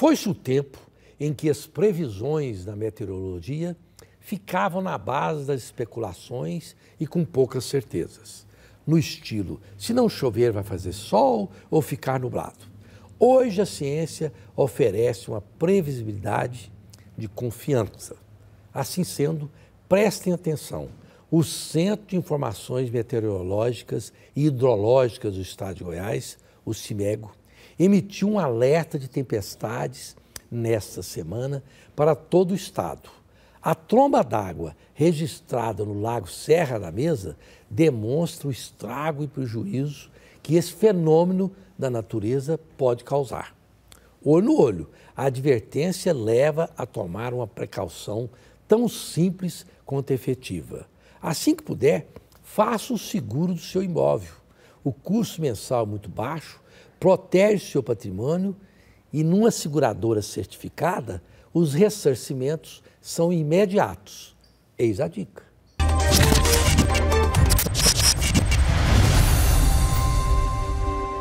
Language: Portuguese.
Foi-se o tempo em que as previsões da meteorologia ficavam na base das especulações e com poucas certezas. No estilo, se não chover, vai fazer sol ou ficar nublado. Hoje a ciência oferece uma previsibilidade de confiança. Assim sendo, prestem atenção. O Centro de Informações Meteorológicas e Hidrológicas do Estado de Goiás, o CIMEGO, emitiu um alerta de tempestades nesta semana para todo o estado. A tromba d'água registrada no Lago Serra da Mesa demonstra o estrago e prejuízo que esse fenômeno da natureza pode causar. Olho no olho, a advertência leva a tomar uma precaução tão simples quanto efetiva. Assim que puder, faça o seguro do seu imóvel o custo mensal é muito baixo, protege o seu patrimônio e numa seguradora certificada, os ressarcimentos são imediatos. Eis a dica.